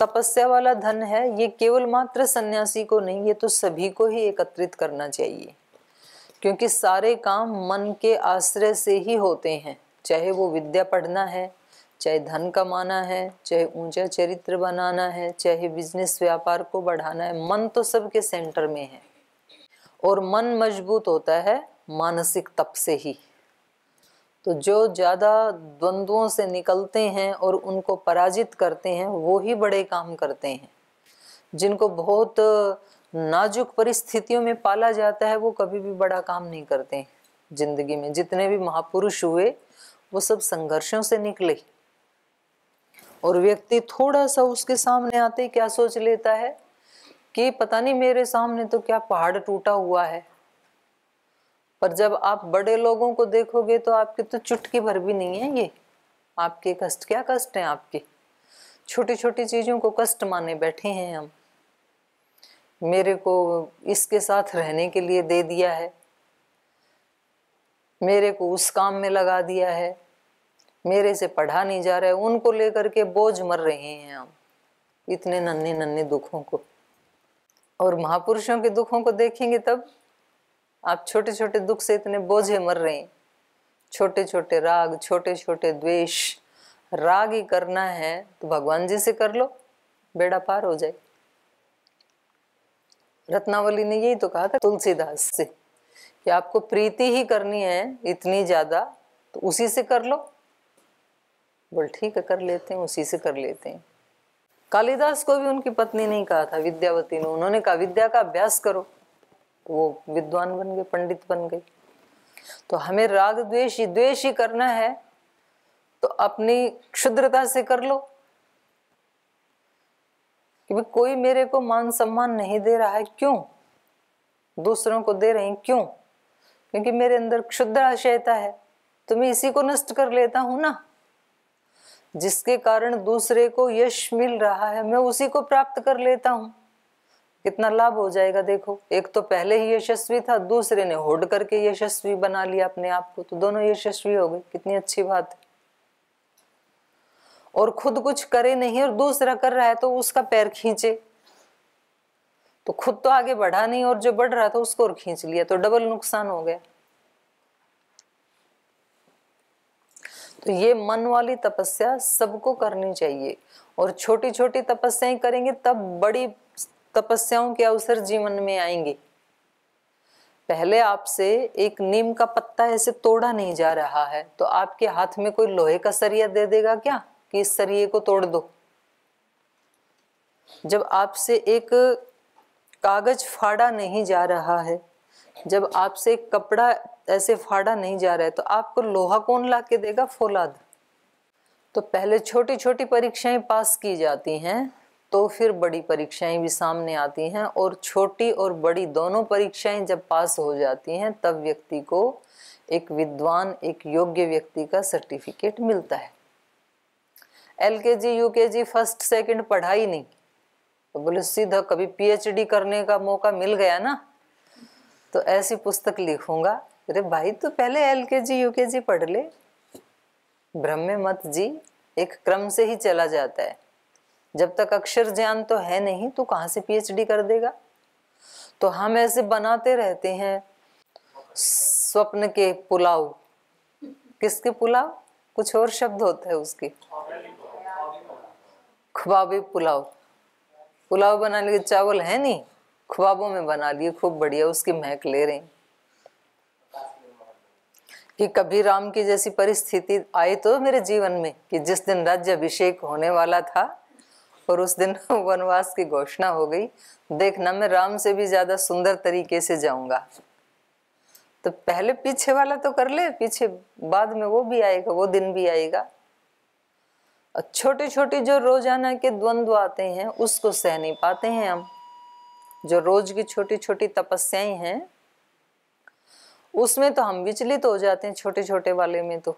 तपस्या वाला धन है ये केवल मात्र सन्यासी को नहीं ये तो सभी को ही एकत्रित करना चाहिए क्योंकि सारे काम मन के आश्रय से ही होते हैं चाहे वो विद्या पढ़ना है चाहे धन कमाना है चाहे ऊंचा चरित्र बनाना है चाहे बिजनेस व्यापार को बढ़ाना है मन तो सबके सेंटर में है और मन मजबूत होता है मानसिक तप से ही तो जो ज़्यादा द्वंद्वों से निकलते हैं और उनको पराजित करते हैं वो ही बड़े काम करते हैं जिनको बहुत नाजुक परिस्थितियों में पाला जाता है वो कभी भी बड़ा काम नहीं करते हैं जिंदगी में जितने भी महापुरुष हुए वो सब संघर्षों से निकले और व्यक्ति थोड़ा सा उसके सामने आते क्या सोच लेता है कि पता नहीं मेरे सामने तो क्या पहाड़ टूटा हुआ है पर जब आप बड़े लोगों को देखोगे तो आपके तो चुटकी भर भी नहीं है ये आपके कष्ट क्या कष्ट है आपके छोटी छोटी चीज़ों को कष्ट माने बैठे हैं हम मेरे को इसके साथ रहने के लिए दे दिया है मेरे को उस काम में लगा दिया है मेरे से पढ़ा नहीं जा रहा है उनको लेकर के बोझ मर रहे हैं हम इतने नन्हे नन्हे दुखों को और महापुरुषों के दुखों को देखेंगे तब आप छोटे छोटे दुख से इतने बोझे मर रहे हैं छोटे छोटे राग छोटे छोटे द्वेष राग ही करना है तो भगवान जी से कर लो बेड़ा पार हो जाए रत्नावली ने यही तो कहा था तुलसीदास से कि आपको प्रीति ही करनी है इतनी ज्यादा तो उसी से कर लो बोल ठीक है कर लेते हैं उसी से कर लेते हैं कालिदास को भी उनकी पत्नी नहीं कहा था विद्यावती ने उन्होंने कहा विद्या का अभ्यास करो वो विद्वान बन गए पंडित बन गए तो हमें राग द्वेष द्वेष ही करना है तो अपनी क्षुद्रता से कर लो कि कोई मेरे को मान सम्मान नहीं दे रहा है क्यों दूसरों को दे रही क्यों क्योंकि मेरे अंदर क्षुद्र आशयता है तो मैं इसी को नष्ट कर लेता हूं ना जिसके कारण दूसरे को यश मिल रहा है मैं उसी को प्राप्त कर लेता हूं कितना लाभ हो जाएगा देखो एक तो पहले ही यशस्वी था दूसरे ने होड करके यशस्वी बना लिया अपने आप को तो दोनों यशस्वी हो गए कितनी अच्छी बात है और खुद कुछ करे नहीं और दूसरा कर रहा है तो उसका पैर खींचे तो खुद तो आगे बढ़ा नहीं और जो बढ़ रहा था उसको और खींच लिया तो डबल नुकसान हो गया तो ये मन वाली तपस्या सबको करनी चाहिए और छोटी छोटी तपस्याएं करेंगे तब बड़ी तपस्याओं के अवसर जीवन में आएंगे पहले आपसे एक नीम का पत्ता ऐसे तोड़ा नहीं जा रहा है तो आपके हाथ में कोई लोहे का सरिया दे देगा क्या कि इस सरिये को तोड़ दो जब आपसे एक कागज फाड़ा नहीं जा रहा है जब आपसे कपड़ा ऐसे फाड़ा नहीं जा रहा है तो आपको लोहा कौन ला के देगा फौलाद तो पहले छोटी छोटी परीक्षाएं पास की जाती हैं तो फिर बड़ी परीक्षाएं भी सामने आती हैं और छोटी और बड़ी दोनों परीक्षाएं जब पास हो जाती हैं तब व्यक्ति को एक विद्वान एक योग्य व्यक्ति का सर्टिफिकेट मिलता है एल के जी यू के जी फर्स्ट सेकेंड पढ़ाई नहीं तो बोले सीधा कभी पीएचडी करने का मौका मिल गया ना तो ऐसी पुस्तक लिखूंगा अरे भाई तो पहले एल के जी यू के जी पढ़ ले ब्रह्म मत जी एक क्रम से ही चला जाता है जब तक अक्षर ज्ञान तो है नहीं तो कहाँ से पीएचडी कर देगा तो हम ऐसे बनाते रहते हैं स्वप्न के पुलाव किसके पुलाव कुछ और शब्द होते है उसके खुबाबे पुलाव पुलाव बनाने के चावल है नहीं ख्वाबों में बना लिए खूब बढ़िया उसकी महक ले रहे हैं कि कभी राम की जैसी परिस्थिति आई तो मेरे जीवन में कि जिस दिन राज्य अभिषेक होने वाला था और उस दिन वनवास की घोषणा हो गई देखना मैं राम से भी ज्यादा सुंदर तरीके से जाऊंगा तो पहले पीछे वाला तो कर ले पीछे बाद में वो भी आएगा वो दिन भी आएगा और छोटे छोटे जो रोजाना के द्वंद्व आते हैं उसको सह नहीं पाते हैं हम जो रोज की छोटी छोटी तपस्याएं हैं उसमें तो हम विचलित हो जाते हैं छोटे छोटे वाले में तो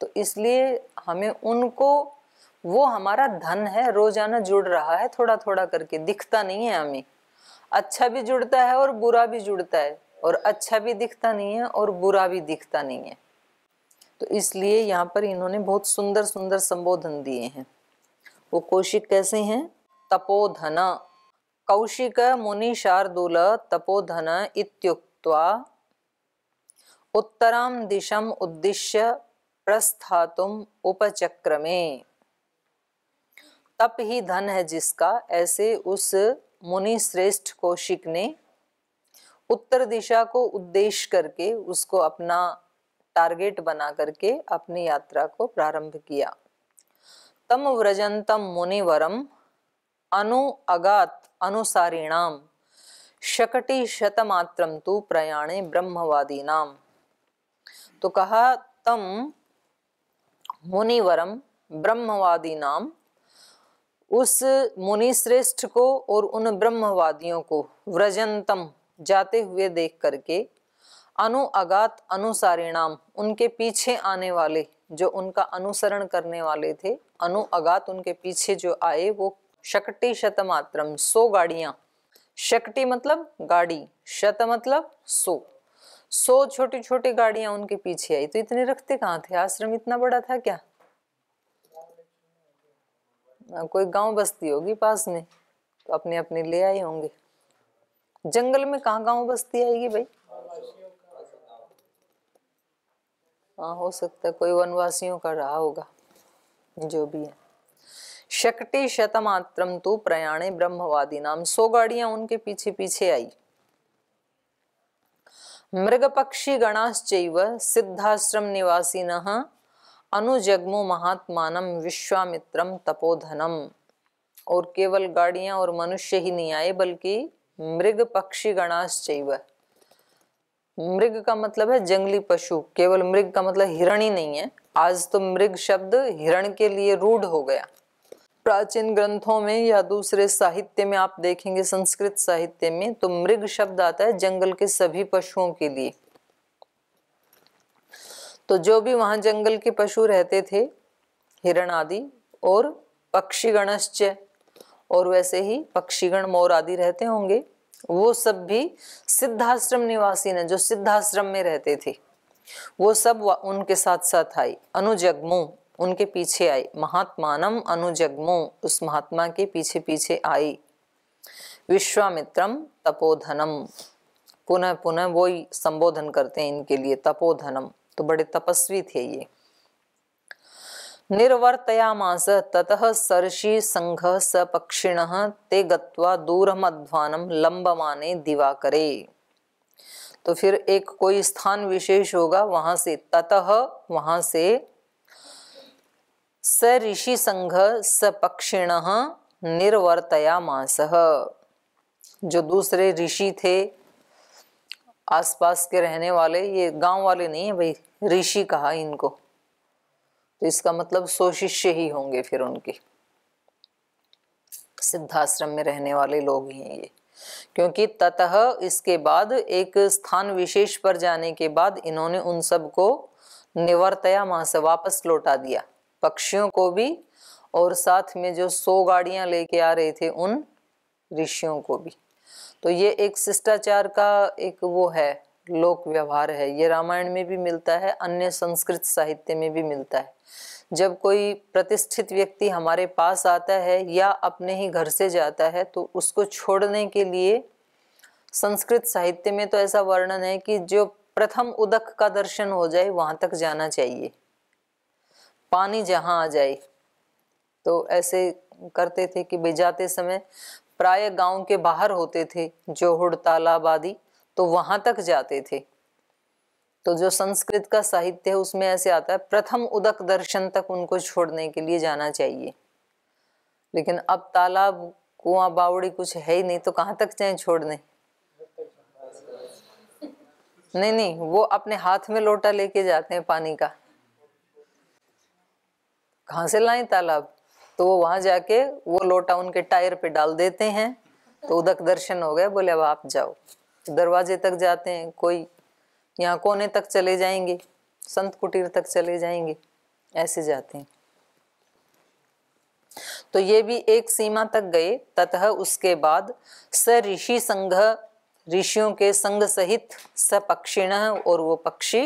तो इसलिए हमें उनको वो हमारा धन है रोजाना जुड़ रहा है थोड़ा थोड़ा करके दिखता नहीं है हमें अच्छा भी जुड़ता है और बुरा भी जुड़ता है और अच्छा भी दिखता नहीं है और बुरा भी दिखता नहीं है तो इसलिए यहाँ पर इन्होंने बहुत सुंदर सुंदर संबोधन दिए हैं वो कौशिक कैसे हैं तपोधन कौशिक मुनि शार्दूल तपोधन इत्युक्त्वा उत्तरा दिशम उद्देश्य प्रस्थातुम उपचक्रमे तप ही धन है जिसका ऐसे उस मुनि श्रेष्ठ कौशिक ने उत्तर दिशा को उद्देश्य करके उसको अपना टारगेट बना करके अपनी यात्रा को प्रारंभ किया तम व्रजंतम मुनिवरम अनु अगात अनुसारिणाम शकटी शतमात्रम तु प्रयाणे ब्रह्मवादी नाम तो कहा तम मुनिवरम ब्रह्मवादी नाम उस मुनि श्रेष्ठ को और उन ब्रह्मवादियों को व्रजंतम जाते हुए देख करके अनु अगात अनुसारिणाम उनके पीछे आने वाले जो उनका अनुसरण करने वाले थे अनु अगात उनके पीछे जो आए वो शकटी शतमात्रम सो गाड़ियां शक्ति मतलब गाड़ी शत मतलब सो सौ छोटी छोटी गाड़ियां उनके पीछे आई तो इतने रखते कहाँ थे आश्रम इतना बड़ा था क्या कोई गांव बस्ती होगी पास में तो अपने अपने ले आए होंगे जंगल में कहा गांव बस्ती आएगी भाई हाँ हो सकता है कोई वनवासियों का रहा होगा जो भी है शक्ति शतमात्रम तो प्रयाणे ब्रह्मवादी नाम सो गाड़ियां उनके पीछे पीछे आई मृग पक्षी गणाश्चैव सिद्धाश्रम निवासी न अनुजग्मो महात्मानम विश्वामित्रम तपोधनम और केवल गाड़ियां और मनुष्य ही नहीं आए बल्कि मृग पक्षी गणाश चैव मृग का मतलब है जंगली पशु केवल मृग का मतलब हिरण ही नहीं है आज तो मृग शब्द हिरण के लिए रूढ़ हो गया प्राचीन ग्रंथों में या दूसरे साहित्य में आप देखेंगे संस्कृत साहित्य में तो मृग शब्द आता है जंगल के सभी पशुओं के लिए तो जो भी वहां जंगल के पशु रहते थे हिरण आदि और पक्षीगणश्च और वैसे ही पक्षीगण मोर आदि रहते होंगे वो सब भी सिद्धाश्रम निवासी ने जो सिद्धाश्रम में रहते थे वो सब उनके साथ साथ आई अनुजगमो उनके पीछे आई महात्मानम अनुजगमो उस महात्मा के पीछे पीछे आई विश्वामित्रम तपोधनम पुनः पुनः वो ही संबोधन करते हैं इनके लिए तपोधनम तो बड़े तपस्वी थे ये निर्वर्तयामास ततः सर्षि संघ स पक्षिण ते गत्वा अध्वानम लंबमाने दिवाकरे तो फिर एक कोई स्थान विशेष होगा वहां से ततः वहां से स ऋषि संघ स पक्षिण निर्वर्तयामास जो दूसरे ऋषि थे आसपास के रहने वाले ये गांव वाले नहीं है भाई ऋषि कहा इनको तो इसका मतलब सोशिष्य ही होंगे फिर उनके सिद्धाश्रम में रहने वाले लोग ही हैं ये क्योंकि ततः इसके बाद एक स्थान विशेष पर जाने के बाद इन्होंने उन सब को निवर्तया मां से वापस लौटा दिया पक्षियों को भी और साथ में जो सौ गाड़ियां लेके आ रहे थे उन ऋषियों को भी तो ये एक शिष्टाचार का एक वो है लोक व्यवहार है ये रामायण में भी मिलता है अन्य संस्कृत साहित्य में भी मिलता है जब कोई प्रतिष्ठित व्यक्ति हमारे पास आता है या अपने ही घर से जाता है तो उसको छोड़ने के लिए संस्कृत साहित्य में तो ऐसा वर्णन है कि जो प्रथम उदक का दर्शन हो जाए वहां तक जाना चाहिए पानी जहां आ जाए तो ऐसे करते थे कि भाई जाते समय प्राय गांव के बाहर होते थे जोहड़ तालाब आदि तो वहां तक जाते थे तो जो संस्कृत का साहित्य है उसमें ऐसे आता है प्रथम उदक दर्शन तक उनको छोड़ने के लिए जाना चाहिए लेकिन अब तालाब कुआं बावड़ी कुछ है ही नहीं तो कहाँ तक जाए छोड़ने नहीं नहीं वो अपने हाथ में लोटा लेके जाते हैं पानी का कहा से लाए तालाब तो वो वहां जाके वो लोटा के टायर पे डाल देते हैं तो उदक दर्शन हो गए बोले अब आप जाओ दरवाजे तक जाते हैं कोई यहाँ कोने तक चले जाएंगे संत कुटीर तक चले जाएंगे ऐसे जाते हैं तो ये भी एक सीमा तक गए तथा उसके बाद स ऋषि संघ ऋषियों के संग सहित स पक्षिण और वो पक्षी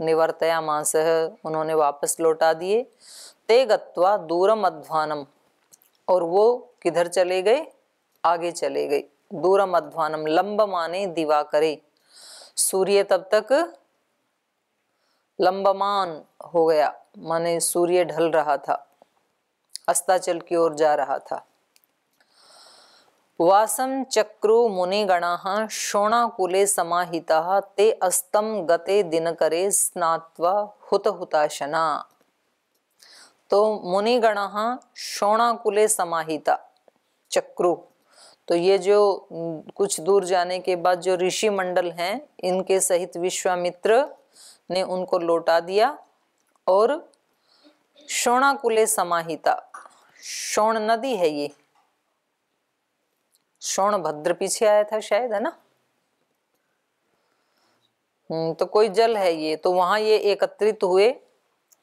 निवर्तया मांस उन्होंने वापस लौटा दिए ते गत्वा दूरम अध्वानम और वो किधर चले गए आगे चले गए दूरम अध्वानम लंब माने दिवा करे सूर्य तब तक लंबमान हो गया माने सूर्य ढल रहा था अस्ताचल की ओर जा रहा था वासम चक्रो मुनिगणा शोणाकुले समाहिता ते अस्तम गते दिनकरे स्नात्वा हुत हुताशना तो मुनिगण शोणाकुले समाहिता चक्रु तो ये जो कुछ दूर जाने के बाद जो ऋषि मंडल हैं इनके सहित विश्वामित्र ने उनको लौटा दिया और शोणाकुले समाहिता शोण नदी है ये शोण भद्र पीछे आया था शायद है ना हम्म, तो कोई जल है ये तो वहां ये एकत्रित हुए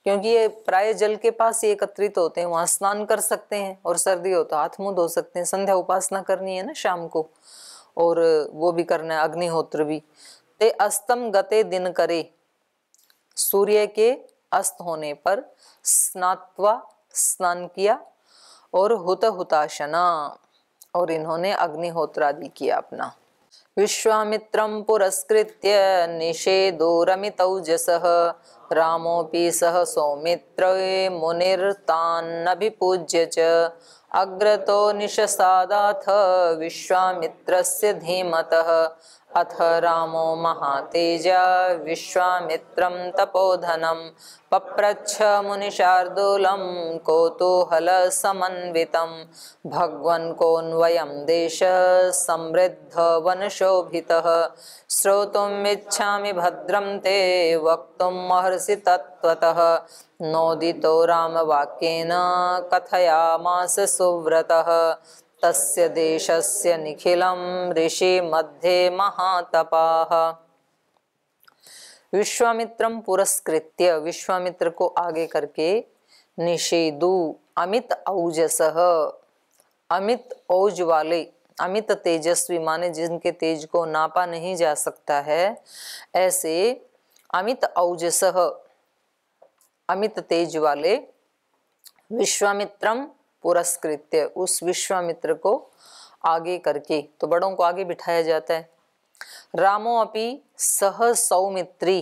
क्योंकि ये प्राय जल के पास ही एकत्रित होते हैं वहां स्नान कर सकते हैं और सर्दी हो तो हाथ मुंह धो सकते हैं संध्या उपासना करनी है ना शाम को और वो भी करना है अग्निहोत्र भी ते अस्तम गते दिन करे सूर्य के अस्त होने पर स्नात्वा स्नान किया और हुत हुताशना और इन्होंने अग्निहोत्र आदि किया अपना विश्वामित्रं पुरस्कृत्य निषेदोरमितौजसः रामोऽपि सह सौमित्रे मुनिर्तान्नभिपूज्य च अग्रतो निशसादाथ विश्वामित्रस्य धीमतः अथ रामो महातेज विश्वामित्रं पप्रछ पप्रच्छ कौतूहल सन्वित भगवन्कोन्वय देश समृद्ध वनशोभित इच्छामि भद्रम ते वक्त महर्षि तत्व नोदितो वाक्य कथयामास सुव्रत तस्य देशस्य निखिलं ऋषि मध्ये महातपाः विश्वामित्रं पुरस्कृत्य विश्वामित्र को आगे करके निषेदु अमित औजस अमित औज वाले अमित तेजस्वी माने जिनके तेज को नापा नहीं जा सकता है ऐसे अमित औजस अमित तेज वाले विश्वामित्रम पुरस्कृत्य उस विश्वामित्र को आगे करके तो बड़ों को आगे बिठाया जाता है रामो अपी सह सौमित्री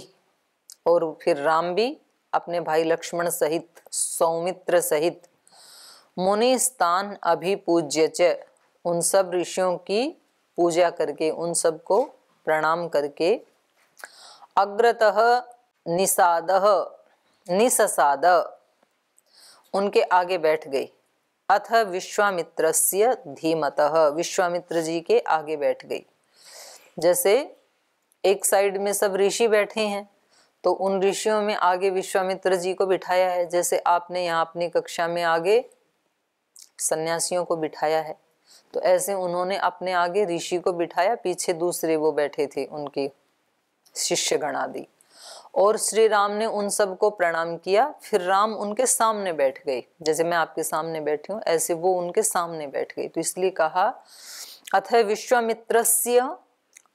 और फिर राम भी अपने भाई लक्ष्मण सहित सौमित्र सहित मुनि स्थान अभिपूज्य च उन सब ऋषियों की पूजा करके उन सब को प्रणाम करके अग्रतः निषाद निससाद उनके आगे बैठ गई अथ विश्वामित्रस्य धीमतः विश्वामित्र जी के आगे बैठ गई जैसे एक साइड में सब ऋषि बैठे हैं तो उन ऋषियों में आगे विश्वामित्र जी को बिठाया है जैसे आपने यहाँ अपनी कक्षा में आगे सन्यासियों को बिठाया है तो ऐसे उन्होंने अपने आगे ऋषि को बिठाया पीछे दूसरे वो बैठे थे उनकी शिष्य गणादी और श्री राम ने उन सबको प्रणाम किया फिर राम उनके सामने बैठ गए जैसे मैं आपके सामने बैठी हूँ ऐसे वो उनके सामने बैठ गई तो इसलिए कहा अथ विश्वामित्र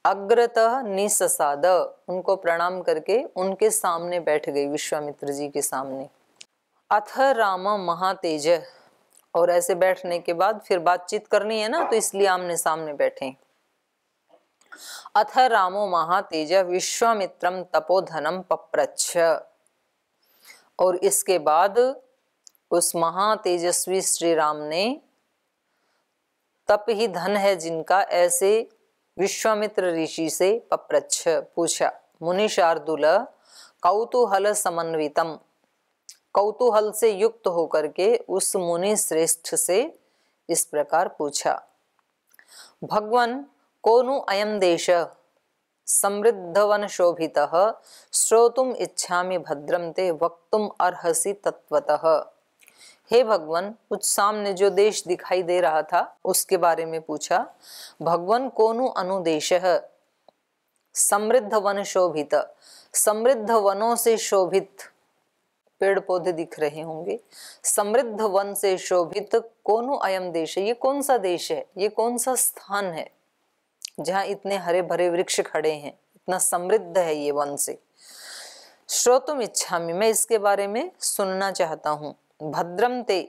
अग्रतः निससाद उनको प्रणाम करके उनके सामने बैठ गई विश्वामित्र जी के सामने अथ राम महातेज और ऐसे बैठने के बाद फिर बातचीत करनी है ना तो इसलिए आमने सामने बैठे अथ रामो महातेज विश्वामित्रम तपोधनम पप्रच्छ और इसके बाद उस महातेजस्वी श्री राम ने तप ही धन है जिनका ऐसे विश्वामित्र ऋषि से पप्रच्छ पूछा मुनि शार्दुल कौतूहल समन्वितम कौतूहल से युक्त होकर के उस मुनि श्रेष्ठ से इस प्रकार पूछा भगवान कोनु अयम देश शोभित श्रोतुम इच्छा भद्रम ते वक्त अर्सी तत्वतः हे भगवान कुछ सामने जो देश दिखाई दे रहा था उसके बारे में पूछा भगवान कोनु अनुदेश समृद्ध वन शोभित समृद्ध वनों से शोभित पेड़ पौधे दिख रहे होंगे समृद्ध वन से शोभित कोनु अयम देश है ये कौन सा देश है ये कौन सा स्थान है जहाँ इतने हरे भरे वृक्ष खड़े हैं इतना समृद्ध है ये वन से श्रोतुम इच्छा मैं इसके बारे में सुनना चाहता हूँ भद्रम ते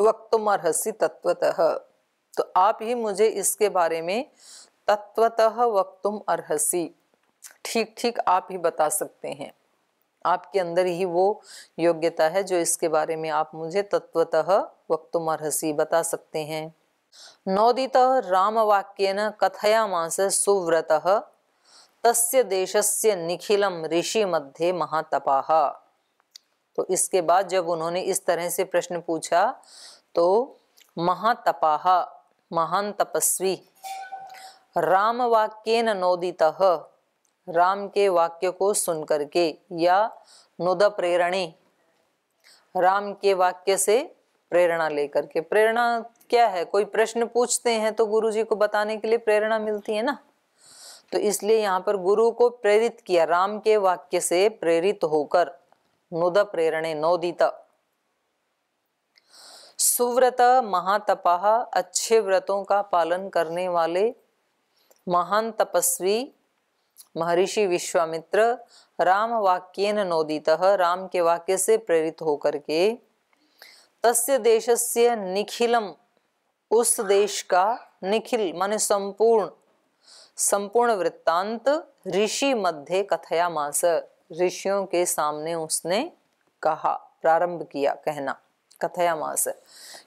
वक्तुम अर्सी तत्वतः तो आप ही मुझे इसके बारे में तत्वतः वक्तुम अर्सी ठीक ठीक आप ही बता सकते हैं आपके अंदर ही वो योग्यता है जो इसके बारे में आप मुझे तत्वतः वक्तुम अर्सी बता सकते हैं नोदितः रामवाक्येन कथयामास सुव्रत तस्य देशस्य निखिलम ऋषि मध्य महातपा तो इसके बाद जब उन्होंने इस तरह से प्रश्न पूछा तो महातपा महान तपस्वी राम वाक्यन नोदित राम के वाक्य को सुनकर के या नोद प्रेरणे राम के वाक्य से प्रेरणा लेकर के प्रेरणा क्या है कोई प्रश्न पूछते हैं तो गुरु जी को बताने के लिए प्रेरणा मिलती है ना तो इसलिए यहाँ पर गुरु को प्रेरित किया राम के वाक्य से प्रेरित होकर नुद प्रेरणे नोदित सुव्रत महातपाह अच्छे व्रतों का पालन करने वाले महान तपस्वी महर्षि विश्वामित्र राम वाक्यन नोदित राम के वाक्य से प्रेरित होकर के तस्य देशस्य निखिलम उस देश का निखिल माने संपूर्ण संपूर्ण वृत्तांत ऋषि मध्य कथया मास ऋषियों के सामने उसने कहा प्रारंभ किया कहना कथया मास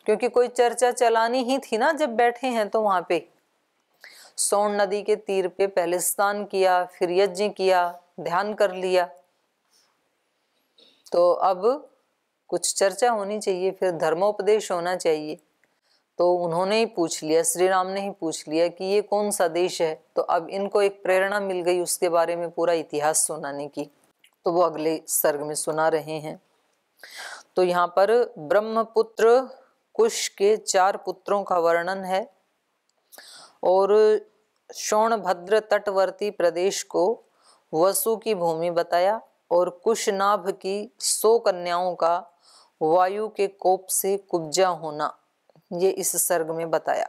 क्योंकि कोई चर्चा चलानी ही थी ना जब बैठे हैं तो वहां पे सोन नदी के तीर पे पहले स्नान किया फिर यज्ञ किया ध्यान कर लिया तो अब कुछ चर्चा होनी चाहिए फिर धर्मोपदेश होना चाहिए तो उन्होंने ही पूछ लिया श्री राम ने ही पूछ लिया कि ये कौन सा देश है तो अब इनको एक प्रेरणा मिल गई उसके बारे में पूरा इतिहास सुनाने की तो वो अगले सर्ग में सुना रहे हैं तो यहाँ पर ब्रह्मपुत्र कुश के चार पुत्रों का वर्णन है और शोणभद्र तटवर्ती प्रदेश को वसु की भूमि बताया और कुशनाभ की सौ कन्याओं का वायु के कोप से कुब्जा होना ये इस सर्ग में बताया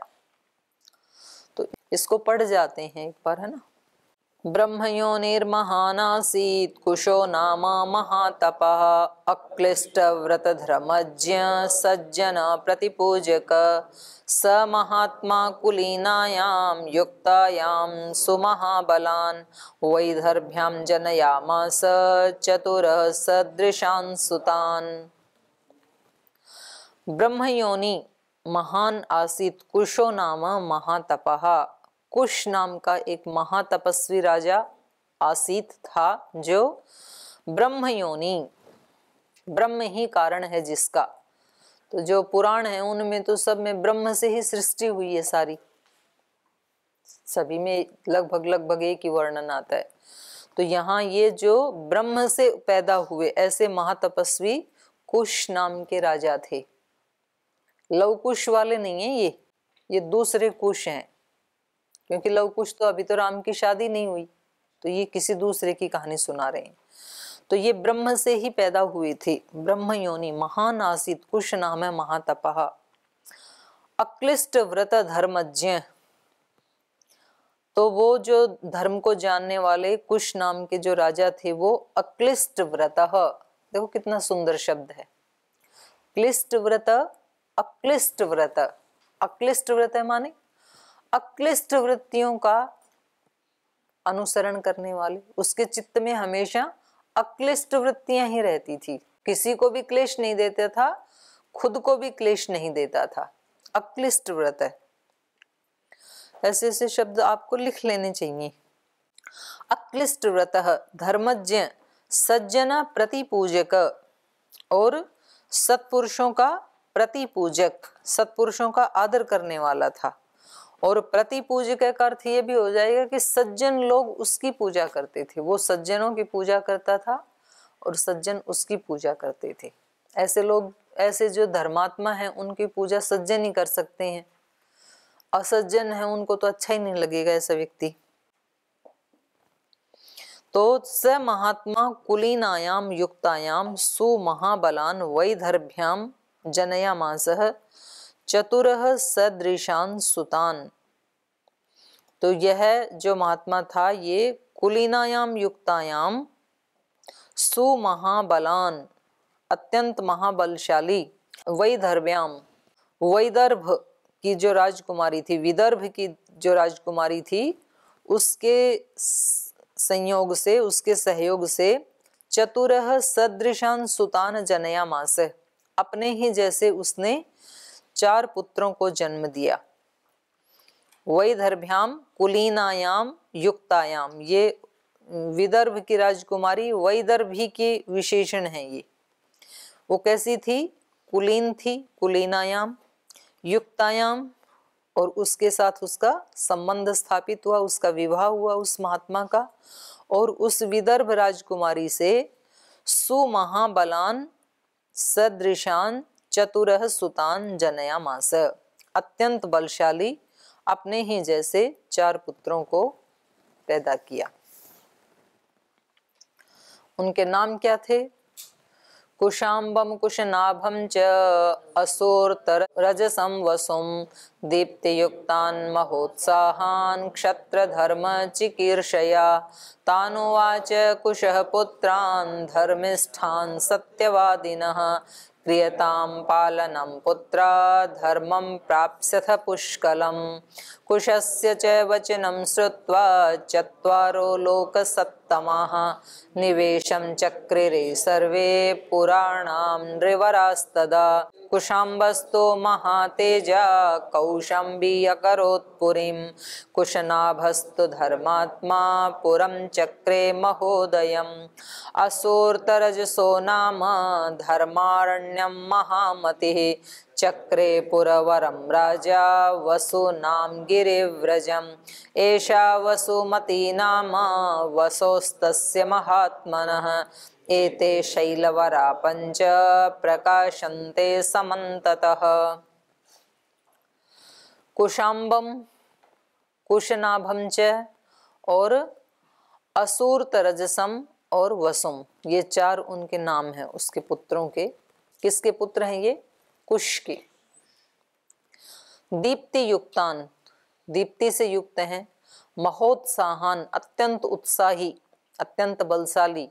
तो इसको पढ़ जाते हैं एक बार है ना ब्रह्मयो निर्महानासीत कुशो नामा महातप अक्लिष्ट व्रत धर्म सज्जन प्रतिपूजक स महात्मा कुलीनायां युक्तायां सुमहाबलान् वैधर्भ्याम स चतुर सदृशान् सुतान् ब्रह्मयोनि महान आसित कुशो नाम महातपह कुश नाम का एक महातपस्वी राजा आसित था जो ब्रह्मयोनि ब्रह्म ही कारण है जिसका तो जो पुराण है उनमें तो सब में ब्रह्म से ही सृष्टि हुई है सारी सभी में लगभग लगभग एक ही वर्णन आता है तो यहाँ ये जो ब्रह्म से पैदा हुए ऐसे महातपस्वी कुश नाम के राजा थे लवकुश वाले नहीं है ये ये दूसरे कुश हैं क्योंकि लवकुश तो अभी तो राम की शादी नहीं हुई तो ये किसी दूसरे की कहानी सुना रहे हैं तो ये ब्रह्म से ही पैदा हुए थे ब्रह्म योनि महान आसित कुश नाम है महातपह अक्लिष्ट व्रत धर्मज्ञ तो वो जो धर्म को जानने वाले कुश नाम के जो राजा थे वो अक्लिष्ट व्रत देखो कितना सुंदर शब्द है क्लिष्ट व्रत अक्लिष्ट व्रत अक्लिष्ट व्रत है माने अक्लिष्ट वृत्तियों का अनुसरण करने वाले उसके चित्त में हमेशा अक्लिष्ट वृत्तियां ही रहती थी किसी को भी क्लेश नहीं देता था खुद को भी क्लेश नहीं देता था अक्लिष्ट व्रत है ऐसे ऐसे शब्द आपको लिख लेने चाहिए अक्लिष्ट व्रत धर्मज्ञ सज्जना प्रतिपूजक और सत्पुरुषों का प्रतिपूजक सत्पुरुषों का आदर करने वाला था और प्रतिपूजक का अर्थ ये भी हो जाएगा कि सज्जन लोग उसकी पूजा करते थे वो सज्जनों की पूजा करता था और सज्जन उसकी पूजा करते थे ऐसे लोग ऐसे जो धर्मात्मा हैं उनकी पूजा सज्जन ही कर सकते हैं असज्जन है उनको तो अच्छा ही नहीं लगेगा ऐसा व्यक्ति तो स महात्मा कुलीनायाम युक्तायाम सुमहाबलान वैधर्भ्याम जनयामास चतुर सदृशान सुतान तो यह जो महात्मा था ये कुलीनायाम युक्तायाम सुमहाबलान अत्यंत महाबलशाली वैधर्व्याम वैदर्भ की जो राजकुमारी थी विदर्भ की जो राजकुमारी थी उसके संयोग से उसके सहयोग से चतुर सदृशान सुतान जनया मासे अपने ही जैसे उसने चार पुत्रों को जन्म दिया वैधर्भ्याम कुलीनायाम युक्तायाम ये विदर्भ की राजकुमारी वैदर्भी की विशेषण है ये वो कैसी थी कुलीन थी कुलीनायाम युक्तायाम और उसके साथ उसका संबंध स्थापित हुआ उसका विवाह हुआ उस महात्मा का और उस विदर्भ राजकुमारी से सुमहाबलान सदृशान चतुरह सुतान जनया मास अत्यंत बलशाली अपने ही जैसे चार पुत्रों को पैदा किया उनके नाम क्या थे कुशाम्बं कुशनाभम च असोर्तरजसं वसुं दीप्तियुक्तान् महोत्साहान् चिकीर्षया तानुवाच कुशः पुत्रान् धर्मिष्ठान् सत्यवादिनः प्रियतां पालनं पुत्रा धर्मं प्राप्स्यथ पुष्कलं कुशस्य च वचनं श्रुत्वा चत्वारो लोकसत्तमाः निवेशं चक्रिरे सर्वे पुराणां नृवरास्तदा कुशाम्बस्तो महातेज कौशम्बी अकोत्री कुशनाभस्तु धर्मात्मा पुरम चक्रे महोदय असोर्तरजसो नाम धर्मारण्यम महामति चक्रे पुरवरं राजा वसूनां गिरिव्रजम् एषा वसुमती नाम वसोस्त महात्मनः एते शैलवरा पञ्च प्रकाशन्ते समन्ततः कुशाम्बं कुशनाभं च और असुर तरजसम और वसुम ये चार उनके नाम हैं उसके पुत्रों के किसके पुत्र हैं ये कुश के दीप्ति युक्तान दीप्ति से युक्त हैं महोत्साहान अत्यंत उत्साही अत्यंत बलशाली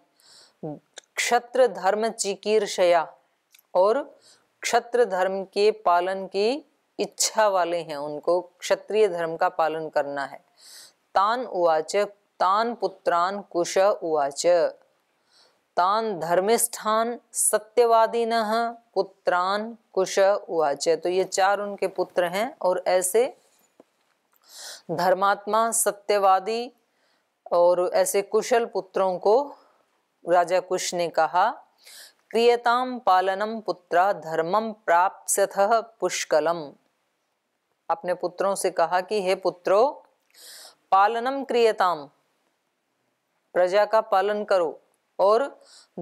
क्षत्र धर्म चिकीर्षया और क्षत्र धर्म के पालन की इच्छा वाले हैं उनको क्षत्रिय धर्म का पालन करना है तान उवाच तान पुत्रान कुश उवाच तान धर्मिष्ठान सत्यवादी न पुत्रान कुश उवाच तो ये चार उनके पुत्र हैं और ऐसे धर्मात्मा सत्यवादी और ऐसे कुशल पुत्रों को राजा कुश ने कहा क्रियताम पालनम पुत्र धर्मम प्राप्त पुष्कलम अपने पुत्रों से कहा कि हे पुत्रो पालनम क्रियताम प्रजा का पालन करो और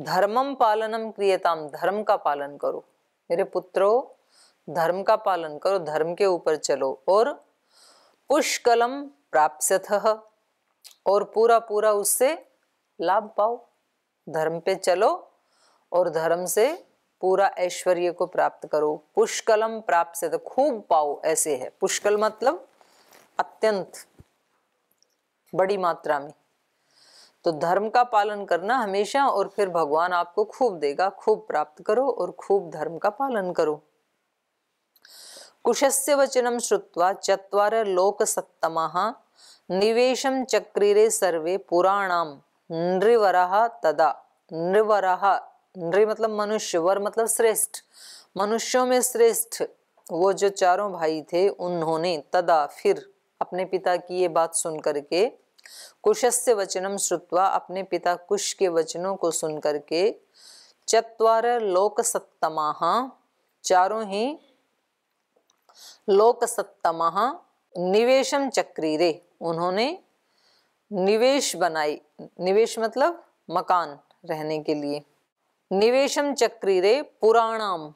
धर्मम पालनम क्रियताम धर्म का पालन करो मेरे पुत्रो धर्म का पालन करो धर्म के ऊपर चलो और पुष्कलम प्राप्त और पूरा पूरा उससे लाभ पाओ धर्म पे चलो और धर्म से पूरा ऐश्वर्य को प्राप्त करो पुष्कलम प्राप्त से तो खूब पाओ ऐसे है पुष्कल मतलब अत्यंत बड़ी मात्रा में तो धर्म का पालन करना हमेशा और फिर भगवान आपको खूब देगा खूब प्राप्त करो और खूब धर्म का पालन करो कुशस्य वचनम श्रुत्वा चत्वार लोक सत्तमा निवेशम चक्रीरे सर्वे पुराणाम नृवर तदा नृवर नृ मतलब मनुष्य वर मतलब श्रेष्ठ मनुष्यों में श्रेष्ठ वो जो चारों भाई थे उन्होंने तदा फिर अपने पिता की ये बात सुन करके कुशस्य वचनम श्रुत्वा अपने पिता कुश के वचनों को सुन करके चतर लोक सप्तमाह चारों ही लोक सप्तमाह निवेशम चक्रीरे उन्होंने निवेश बनाई निवेश मतलब मकान रहने के लिए निवेशम चक्री रे पुराणाम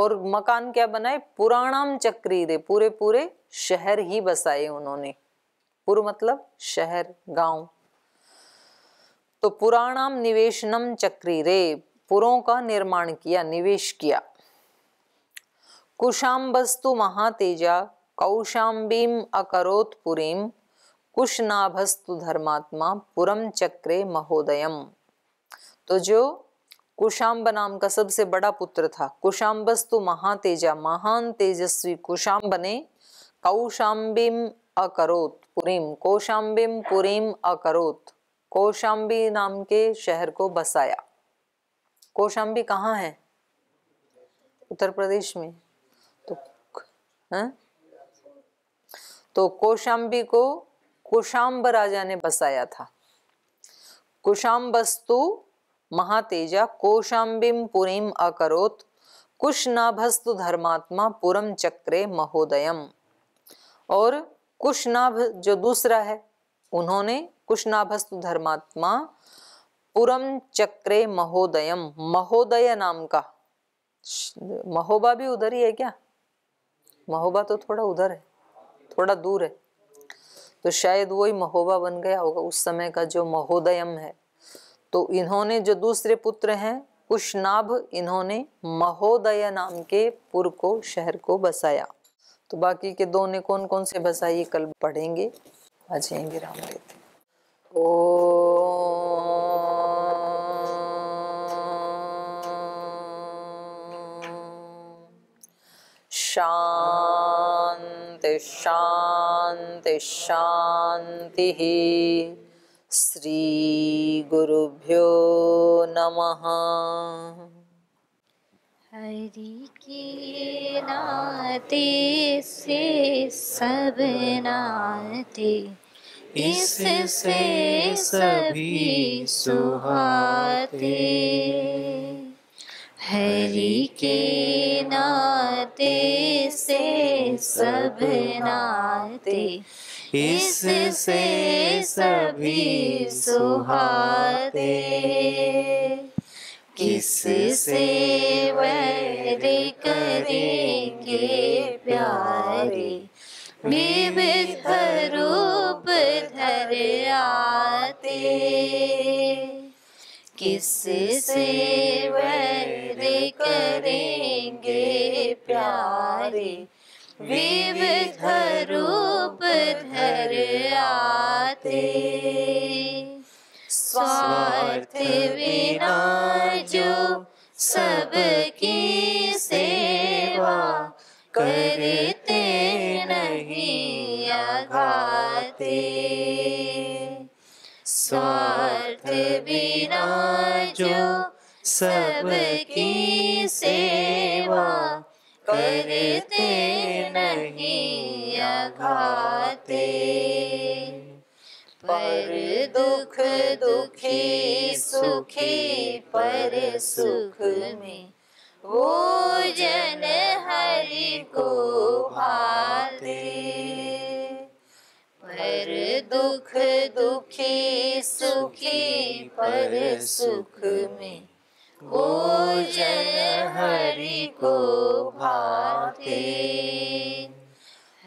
और मकान क्या बनाए पुराणाम चक्री रे पूरे पूरे शहर ही बसाए उन्होंने पूर्व मतलब शहर गांव तो पुराणाम निवेशनम चक्री रे पुरों का निर्माण किया निवेश किया कुशाम वस्तु महातेजा कौशाम्बीम अकरोत पुरीम कुशनाभस्तु धर्मात्मा पुरम चक्रे महोदयम तो जो कुशाम्ब नाम का सबसे बड़ा पुत्र था कुशाम्बस्तु महातेजा महान तेजस्वी कुशाम्ब ने कौशाम्बिम अकरोत पुरीम कौशाम्बिम पुरीम अकरोत कौशाम्बी नाम के शहर को बसाया कौशाम्बी कहाँ है उत्तर प्रदेश में तो, हाँ? तो कौशाम्बी तो को कुशाम्ब राजा ने बसाया था कुशाम्बस्तु महातेजा कोशाम्बिम पुरीम अकरोत कुशनाभस्तु धर्मात्मा पुरम चक्रे महोदयम और कुशनाभ जो दूसरा है उन्होंने कुशनाभस्तु धर्मात्मा पुरम चक्रे महोदयम महोदय नाम का महोबा भी उधर ही है क्या महोबा तो थोड़ा उधर है थोड़ा दूर है तो शायद वही महोबा बन गया होगा उस समय का जो महोदयम है तो इन्होंने जो दूसरे पुत्र हैं कुशनाभ इन्होंने महोदय नाम के पुर को शहर को बसाया तो बाकी के दो ने कौन कौन से बसाई कल पढ़ेंगे आ जाएंगे राम देते ओ शांति शांति शान्ति श्री गुरुभ्यो नमः हरि के नाते से सब नाते इससे सभी सुहाते हरि के नाते से सब नाते इससे सभी सुहाते किस से वैर करेंगे प्यारे विविध रूप धर आते से वैर करेंगे प्यारे विविध रूप धर आते स्वार्थ बिना जो सबकी सेवा करते नहीं आघाते स्वार्थ बिना जो सबकी सेवा करते नहीं आघाते पर दुख दुखी सुखी पर सुख में वो जन हरि को भाते हर दुख दुखी सुखी पर सुख में वो जन हरि को भाते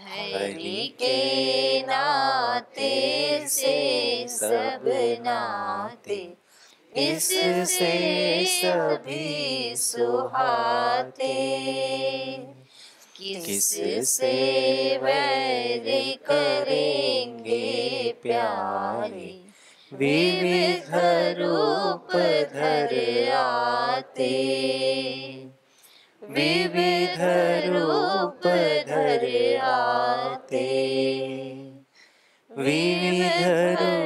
हरि के नाते से सब नाते इससे सभी सुहाते किस से वैर करेंगे प्यारे विविध रूप धर आते विविध रूप धर आते विविध रूप